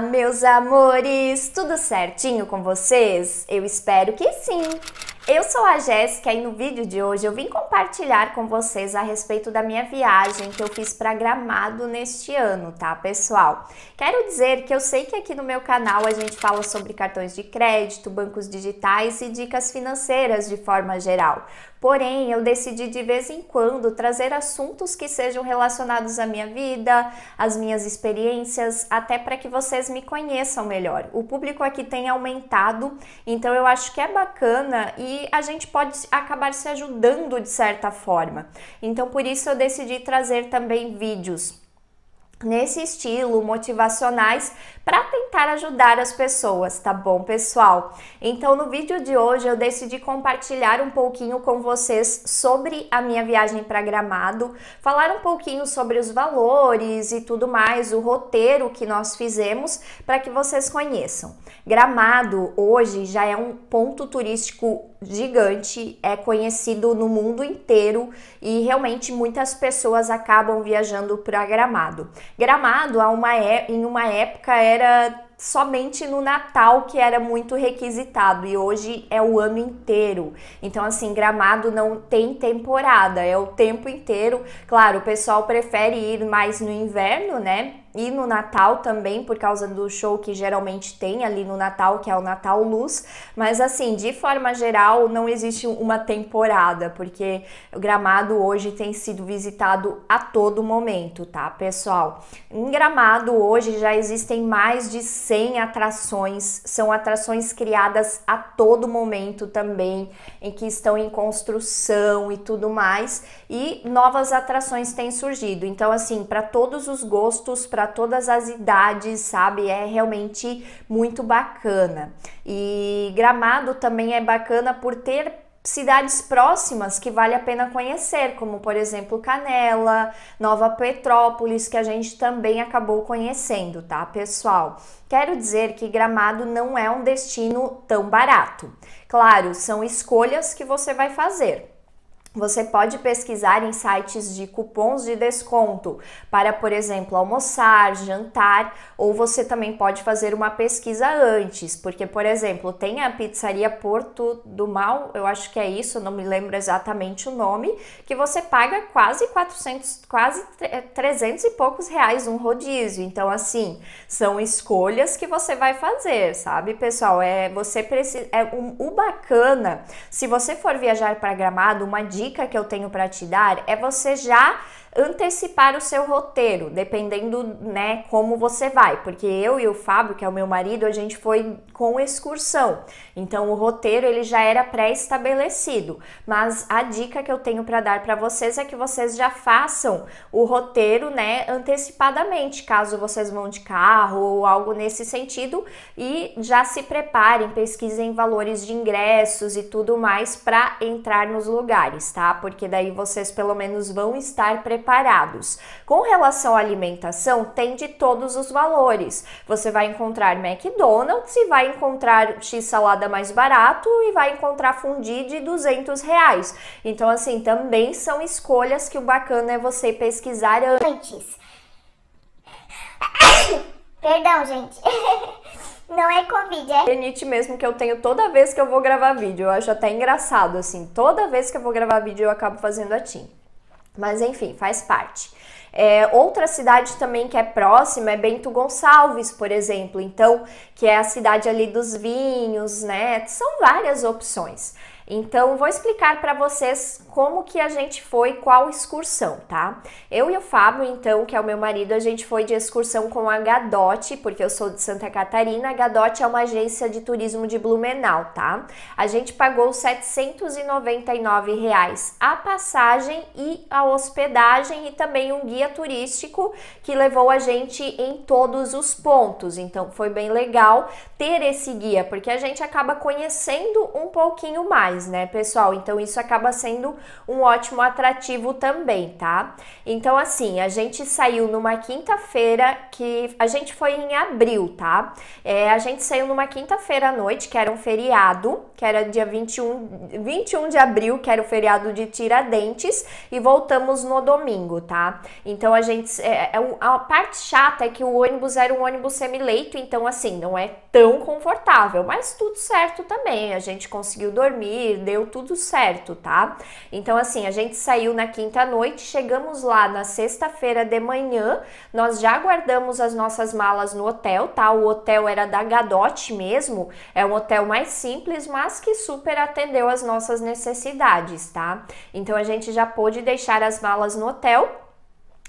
Olá, meus amores! Tudo certinho com vocês? Eu espero que sim! Eu sou a Jéssica e no vídeo de hoje eu vim compartilhar com vocês a respeito da minha viagem que eu fiz para Gramado neste ano, tá, pessoal? Quero dizer que eu sei que aqui no meu canal a gente fala sobre cartões de crédito, bancos digitais e dicas financeiras de forma geral. Porém, eu decidi de vez em quando trazer assuntos que sejam relacionados à minha vida, às minhas experiências, até para que vocês me conheçam melhor. O público aqui tem aumentado, então eu acho que é bacana e a gente pode acabar se ajudando de certa forma. Então, por isso eu decidi trazer também vídeos nesse estilo, motivacionais, para tentar ajudar as pessoas, tá bom, pessoal? Então, no vídeo de hoje eu decidi compartilhar um pouquinho com vocês sobre a minha viagem para Gramado, falar um pouquinho sobre os valores e tudo mais, o roteiro que nós fizemos, para que vocês conheçam. Gramado hoje já é um ponto turístico gigante, é conhecido no mundo inteiro e realmente muitas pessoas acabam viajando para Gramado. Gramado, uma é, em uma época, era somente no Natal que era muito requisitado e hoje é o ano inteiro. Então assim, Gramado não tem temporada, é o tempo inteiro. Claro, o pessoal prefere ir mais no inverno, né? E no Natal também, por causa do show que geralmente tem ali no Natal, que é o Natal Luz. Mas assim, de forma geral, não existe uma temporada, porque o gramado hoje tem sido visitado a todo momento, tá, pessoal? Em gramado hoje já existem mais de 100 atrações, são atrações criadas a todo momento também, em que estão em construção e tudo mais, e novas atrações têm surgido. Então, assim, para todos os gostos, para todas as idades, sabe? É realmente muito bacana. E Gramado também é bacana por ter cidades próximas que vale a pena conhecer, como por exemplo Canela, Nova Petrópolis, que a gente também acabou conhecendo, tá, pessoal? Quero dizer que Gramado não é um destino tão barato. Claro, são escolhas que você vai fazer. Você pode pesquisar em sites de cupons de desconto para, por exemplo, almoçar, jantar, ou você também pode fazer uma pesquisa antes, porque, por exemplo, tem a pizzaria Porto do Mal, eu acho que é isso, não me lembro exatamente o nome, que você paga quase 400, quase 300 é, e poucos reais um rodízio. Então, assim, são escolhas que você vai fazer, sabe, pessoal? É você precisa, é um, o bacana. Se você for viajar para Gramado, uma dica dica que eu tenho para te dar é você já antecipar o seu roteiro, dependendo, né, como você vai, porque eu e o Fábio, que é o meu marido, a gente foi com excursão. Então o roteiro ele já era pré-estabelecido, mas a dica que eu tenho para dar para vocês é que vocês já façam o roteiro, né, antecipadamente, caso vocês vão de carro ou algo nesse sentido e já se preparem, pesquisem valores de ingressos e tudo mais para entrar nos lugares, tá? Porque daí vocês pelo menos vão estar preparados preparados. Com relação à alimentação, tem de todos os valores. Você vai encontrar McDonald's e vai encontrar X salada mais barato e vai encontrar fundi de 200 reais. Então, assim, também são escolhas que o bacana é você pesquisar antes. Perdão, gente. Não é Covid, é? Renite é mesmo que eu tenho toda vez que eu vou gravar vídeo. Eu acho até engraçado, assim. Toda vez que eu vou gravar vídeo, eu acabo fazendo a tinta. Mas enfim, faz parte. É, outra cidade também que é próxima é Bento Gonçalves, por exemplo, então, que é a cidade ali dos vinhos, né? São várias opções. Então, vou explicar para vocês como que a gente foi, qual excursão, tá? Eu e o Fábio, então, que é o meu marido, a gente foi de excursão com a Gadote, porque eu sou de Santa Catarina. A Gadote é uma agência de turismo de Blumenau, tá? A gente pagou 799 reais a passagem e a hospedagem e também um guia turístico que levou a gente em todos os pontos. Então, foi bem legal ter esse guia, porque a gente acaba conhecendo um pouquinho mais mais, né, pessoal? Então isso acaba sendo um ótimo atrativo também, tá? Então assim, a gente saiu numa quinta-feira que a gente foi em abril, tá? É, a gente saiu numa quinta-feira à noite, que era um feriado, que era dia 21, 21 de abril, que era o feriado de Tiradentes, e voltamos no domingo, tá? Então a gente é, é a parte chata é que o ônibus era um ônibus semileito, então assim, não é tão confortável, mas tudo certo também. A gente conseguiu dormir deu tudo certo, tá? Então, assim, a gente saiu na quinta noite, chegamos lá na sexta-feira de manhã, nós já guardamos as nossas malas no hotel, tá? O hotel era da Gadote mesmo, é um hotel mais simples, mas que super atendeu as nossas necessidades, tá? Então, a gente já pôde deixar as malas no hotel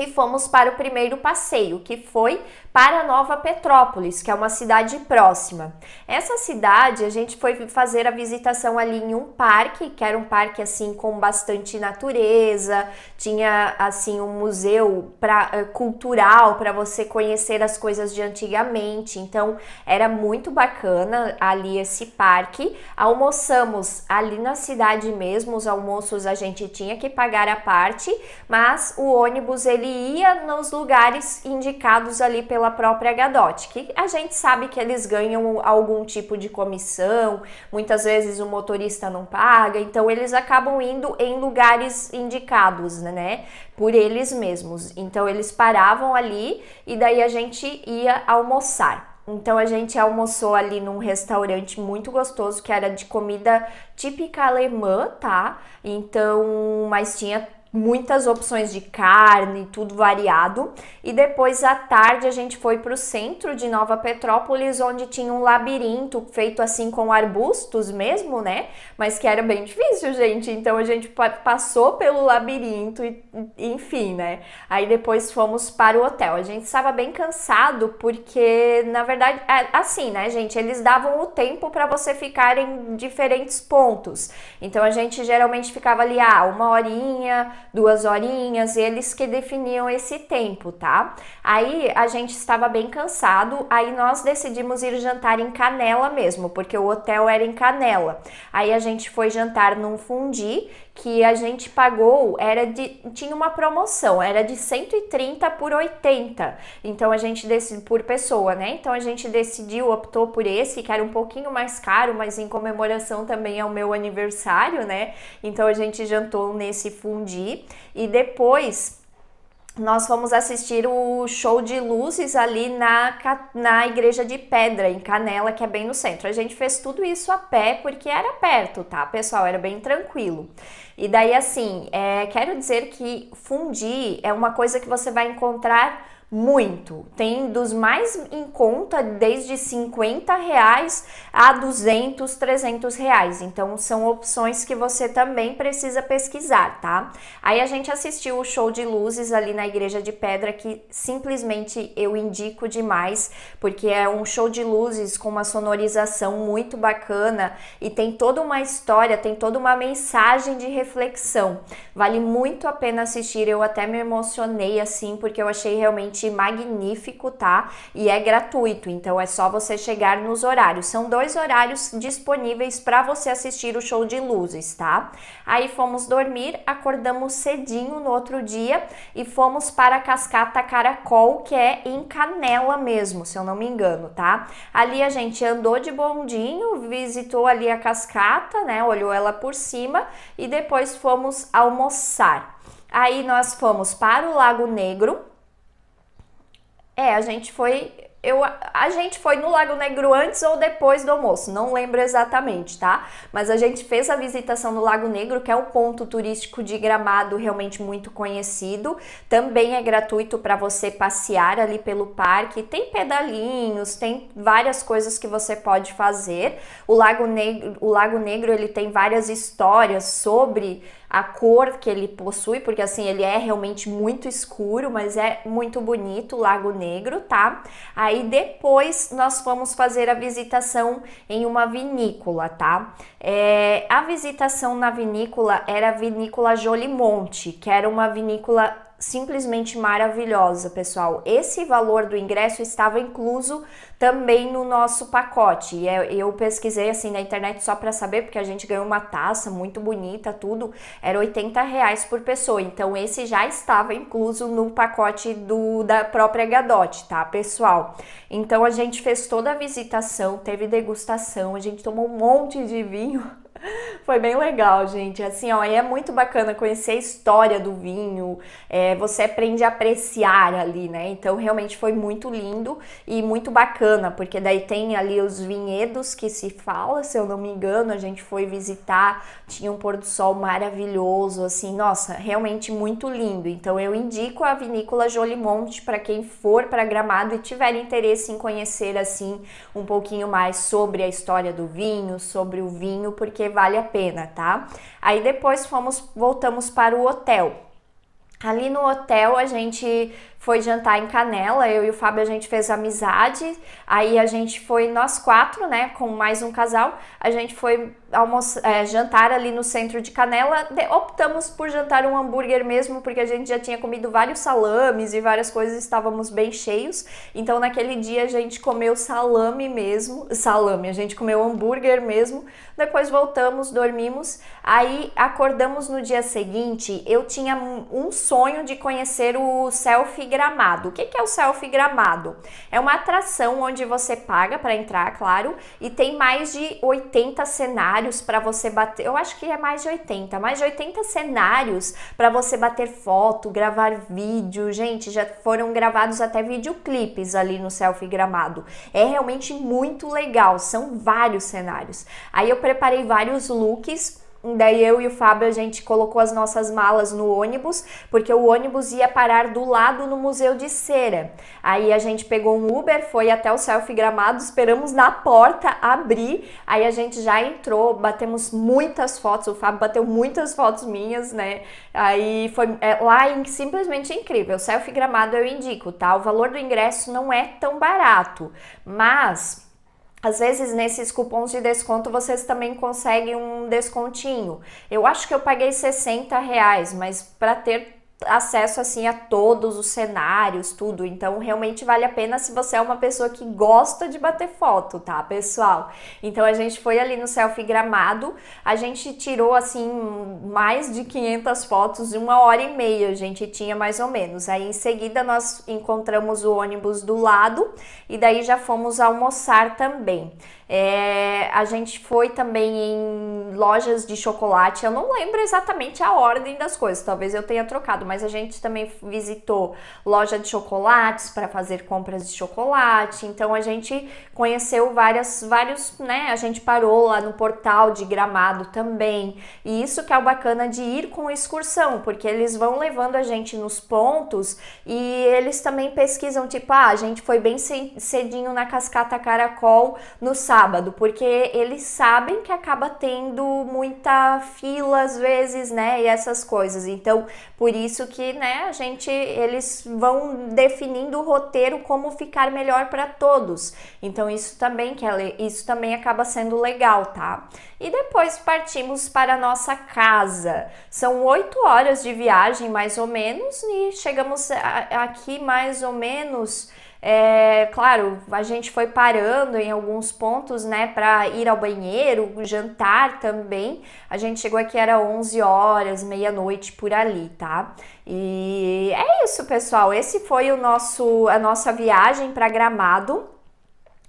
e fomos para o primeiro passeio, que foi para Nova Petrópolis, que é uma cidade próxima. Essa cidade, a gente foi fazer a visitação ali em um parque, que era um parque assim com bastante natureza, tinha assim um museu pra, eh, cultural para você conhecer as coisas de antigamente. Então, era muito bacana ali esse parque. Almoçamos ali na cidade mesmo, os almoços a gente tinha que pagar a parte, mas o ônibus ele ele ia nos lugares indicados ali pela própria Gadot, que a gente sabe que eles ganham algum tipo de comissão, muitas vezes o motorista não paga, então eles acabam indo em lugares indicados, né? né por eles mesmos. Então eles paravam ali e daí a gente ia almoçar. Então a gente almoçou ali num restaurante muito gostoso que era de comida típica alemã, tá? Então, mas tinha muitas opções de carne, tudo variado. E depois à tarde a gente foi para o centro de Nova Petrópolis, onde tinha um labirinto feito assim com arbustos mesmo, né? Mas que era bem difícil, gente. Então a gente passou pelo labirinto e enfim, né? Aí depois fomos para o hotel. A gente estava bem cansado porque, na verdade, é assim, né, gente? Eles davam o tempo para você ficar em diferentes pontos. Então a gente geralmente ficava ali, ah, uma horinha duas horinhas, eles que definiam esse tempo, tá? Aí a gente estava bem cansado, aí nós decidimos ir jantar em Canela mesmo, porque o hotel era em Canela. Aí a gente foi jantar num fundi que a gente pagou era de tinha uma promoção, era de 130 por 80. Então a gente decidiu por pessoa, né? Então a gente decidiu, optou por esse, que era um pouquinho mais caro, mas em comemoração também ao meu aniversário, né? Então a gente jantou nesse fundi e depois nós fomos assistir o show de luzes ali na, na Igreja de Pedra, em Canela, que é bem no centro. A gente fez tudo isso a pé porque era perto, tá, pessoal? Era bem tranquilo. E daí, assim, é, quero dizer que fundir é uma coisa que você vai encontrar muito. Tem dos mais em conta, desde 50 reais a 200, 300 reais. Então, são opções que você também precisa pesquisar, tá? Aí a gente assistiu o show de luzes ali na Igreja de Pedra, que simplesmente eu indico demais, porque é um show de luzes com uma sonorização muito bacana e tem toda uma história, tem toda uma mensagem de reflexão. Vale muito a pena assistir, eu até me emocionei assim, porque eu achei realmente magnífico, tá? E é gratuito, então é só você chegar nos horários. São dois horários disponíveis para você assistir o show de luzes, tá? Aí fomos dormir, acordamos cedinho no outro dia e fomos para a Cascata Caracol, que é em Canela mesmo, se eu não me engano, tá? Ali a gente andou de bondinho, visitou ali a cascata, né? Olhou ela por cima e depois fomos almoçar. Aí nós fomos para o Lago Negro, é, a gente foi eu, a gente foi no Lago Negro antes ou depois do almoço, não lembro exatamente, tá? Mas a gente fez a visitação no Lago Negro, que é um ponto turístico de gramado realmente muito conhecido. Também é gratuito para você passear ali pelo parque. Tem pedalinhos, tem várias coisas que você pode fazer. O Lago Negro, o Lago Negro ele tem várias histórias sobre a cor que ele possui, porque assim ele é realmente muito escuro, mas é muito bonito o Lago Negro, tá? Aí Aí depois nós fomos fazer a visitação em uma vinícola, tá? É, a visitação na vinícola era a vinícola Jolimonte, que era uma vinícola simplesmente maravilhosa, pessoal. Esse valor do ingresso estava incluso também no nosso pacote. E é, eu pesquisei assim na internet só para saber, porque a gente ganhou uma taça muito bonita, tudo. Era 80 reais por pessoa. Então esse já estava incluso no pacote do da própria Gadote, tá, pessoal? Então a gente fez toda a visitação, teve degustação, a gente tomou um monte de vinho Foi bem legal, gente. Assim, ó, é muito bacana conhecer a história do vinho. É, você aprende a apreciar ali, né? Então, realmente foi muito lindo e muito bacana, porque daí tem ali os vinhedos que se fala, se eu não me engano. A gente foi visitar, tinha um pôr do sol maravilhoso, assim, nossa, realmente muito lindo. Então, eu indico a vinícola Jolimonte para quem for para Gramado e tiver interesse em conhecer, assim, um pouquinho mais sobre a história do vinho, sobre o vinho, porque vale a pena, tá? Aí depois fomos, voltamos para o hotel. Ali no hotel a gente foi jantar em Canela, eu e o Fábio a gente fez amizade, aí a gente foi nós quatro, né, com mais um casal, a gente foi almoçar, é, jantar ali no centro de Canela, de, optamos por jantar um hambúrguer mesmo, porque a gente já tinha comido vários salames e várias coisas, estávamos bem cheios, então naquele dia a gente comeu salame mesmo, salame, a gente comeu hambúrguer mesmo, depois voltamos, dormimos, aí acordamos no dia seguinte, eu tinha um sonho de conhecer o Selfie Gramado. O que é o Selfie Gramado? É uma atração onde você paga para entrar, claro, e tem mais de 80 cenários para você bater. Eu acho que é mais de 80, mais de 80 cenários para você bater foto, gravar vídeo. Gente, já foram gravados até videoclipes ali no Selfie Gramado. É realmente muito legal, são vários cenários. Aí eu preparei vários looks Daí eu e o Fábio a gente colocou as nossas malas no ônibus, porque o ônibus ia parar do lado no Museu de Cera. Aí a gente pegou um Uber, foi até o Selfie Gramado, esperamos na porta abrir. Aí a gente já entrou, batemos muitas fotos, o Fábio bateu muitas fotos minhas, né? Aí foi é, lá é simplesmente incrível. Selfie Gramado eu indico, tá? O valor do ingresso não é tão barato, mas às vezes nesses cupons de desconto vocês também conseguem um descontinho. Eu acho que eu paguei 60 reais, mas para ter acesso assim a todos os cenários, tudo. Então realmente vale a pena se você é uma pessoa que gosta de bater foto, tá, pessoal? Então a gente foi ali no selfie gramado, a gente tirou assim mais de 500 fotos em uma hora e meia, a gente tinha mais ou menos. Aí em seguida nós encontramos o ônibus do lado e daí já fomos almoçar também. É, a gente foi também em lojas de chocolate. Eu não lembro exatamente a ordem das coisas, talvez eu tenha trocado mas a gente também visitou loja de chocolates para fazer compras de chocolate. Então a gente conheceu várias, vários, né? A gente parou lá no portal de Gramado também. E isso que é o bacana de ir com excursão, porque eles vão levando a gente nos pontos e eles também pesquisam, tipo, ah, a gente foi bem cedinho na Cascata Caracol no sábado, porque eles sabem que acaba tendo muita fila às vezes, né? E essas coisas. Então, por isso isso que, né, a gente eles vão definindo o roteiro como ficar melhor para todos. Então isso também que isso também acaba sendo legal, tá? E depois partimos para a nossa casa. São oito horas de viagem mais ou menos e chegamos aqui mais ou menos é, claro, a gente foi parando em alguns pontos, né, para ir ao banheiro, jantar também. A gente chegou aqui era 11 horas, meia-noite por ali, tá? E é isso, pessoal. Esse foi o nosso a nossa viagem para Gramado.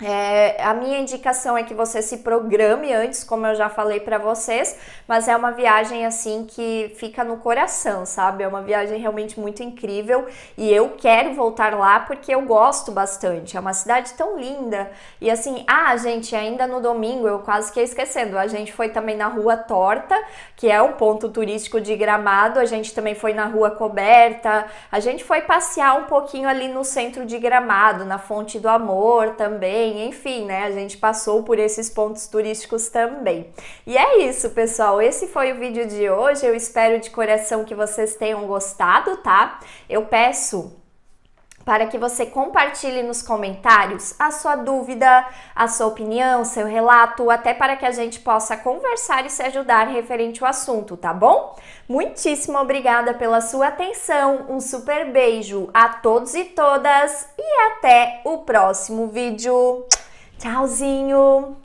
É, a minha indicação é que você se programe antes, como eu já falei para vocês, mas é uma viagem assim que fica no coração, sabe? É uma viagem realmente muito incrível e eu quero voltar lá porque eu gosto bastante. É uma cidade tão linda e assim, ah, gente, ainda no domingo eu quase que ia esquecendo. A gente foi também na Rua Torta, que é um ponto turístico de Gramado. A gente também foi na Rua Coberta. A gente foi passear um pouquinho ali no centro de Gramado, na Fonte do Amor também bem, enfim, né? A gente passou por esses pontos turísticos também. E é isso, pessoal. Esse foi o vídeo de hoje. Eu espero de coração que vocês tenham gostado, tá? Eu peço para que você compartilhe nos comentários a sua dúvida, a sua opinião, seu relato, até para que a gente possa conversar e se ajudar referente ao assunto, tá bom? Muitíssimo obrigada pela sua atenção, um super beijo a todos e todas e até o próximo vídeo. Tchauzinho!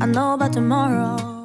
I know about tomorrow.